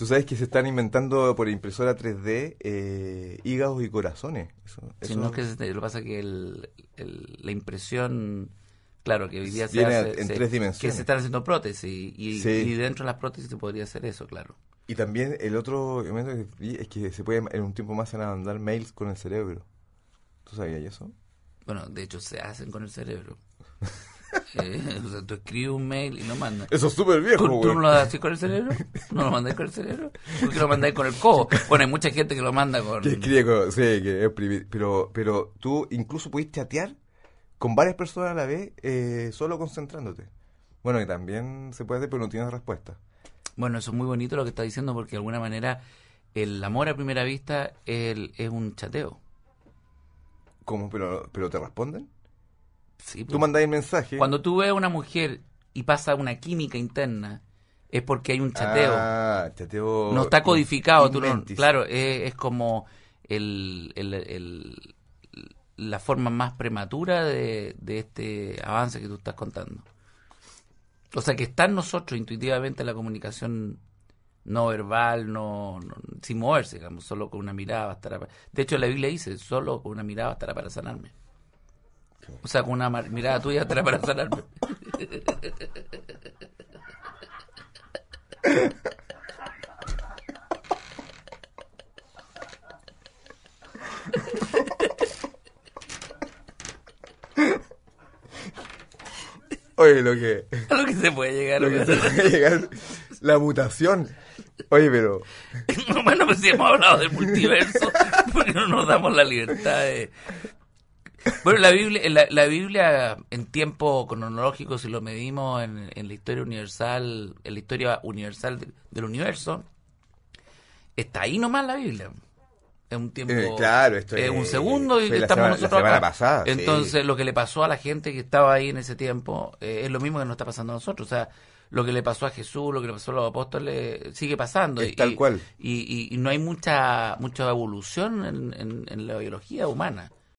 Tú sabes que se están inventando por impresora 3D eh, hígados y corazones. Eso, que lo que pasa que la impresión, claro, que vivía se en tres dimensiones. Que se están haciendo prótesis y, dentro de las prótesis se podría hacer eso, claro. Y también el otro elemento es que se puede en un tiempo más andar mails con el cerebro. ¿Tú sabías eso? Bueno, de hecho se hacen con el cerebro. o sea, tú escribes un mail y no mandas. Eso es súper viejo, ¿Tú, ¿Tú, no lo haces con el cerebro? ¿No lo mandas con el cerebro? ¿Por qué lo mandas con el cojo Bueno, hay mucha gente que lo manda con... Que escribe Sí, que es pero, pero tú incluso pudiste chatear con varias personas a la vez eh, solo concentrándote. Bueno, y también se puede hacer, pero no tienes respuesta. Bueno, eso es muy bonito lo que estás diciendo porque de alguna manera el amor a primera vista el, es un chateo. ¿Cómo? ¿Pero, pero te responden? tú mandas el mensaje. Cuando tú ves a una mujer y pasa una química interna, es porque hay un chateo. Ah, chateo. No está codificado, no, Claro, es, como el, la forma más prematura de, este avance que tú estás contando. O sea, que está en nosotros intuitivamente la comunicación no verbal, no, sin moverse, digamos, solo con una mirada bastará para... De hecho, la Biblia dice, solo con una mirada bastará para sanarme. O sea, con una mirada tuya atrás para sanarme. Oye, lo que. A lo que se puede llegar. Lo que se puede llegar. La mutación. Oye, pero. No, bueno, pues si hemos hablado del multiverso, porque no nos damos la libertad de, bueno, la Biblia, la, Biblia en tiempo cronológico, si lo medimos en, la historia universal, en la historia universal del universo, está ahí nomás la Biblia. Es un tiempo. Eh, claro, es. un segundo y estamos nosotros. La Pasada, Entonces, lo que le pasó a la gente que estaba ahí en ese tiempo eh, es lo mismo que nos está pasando a nosotros. O sea, lo que le pasó a Jesús, lo que le pasó a los apóstoles, sigue pasando. y, tal cual. Y, no hay mucha mucha evolución en, en la biología humana.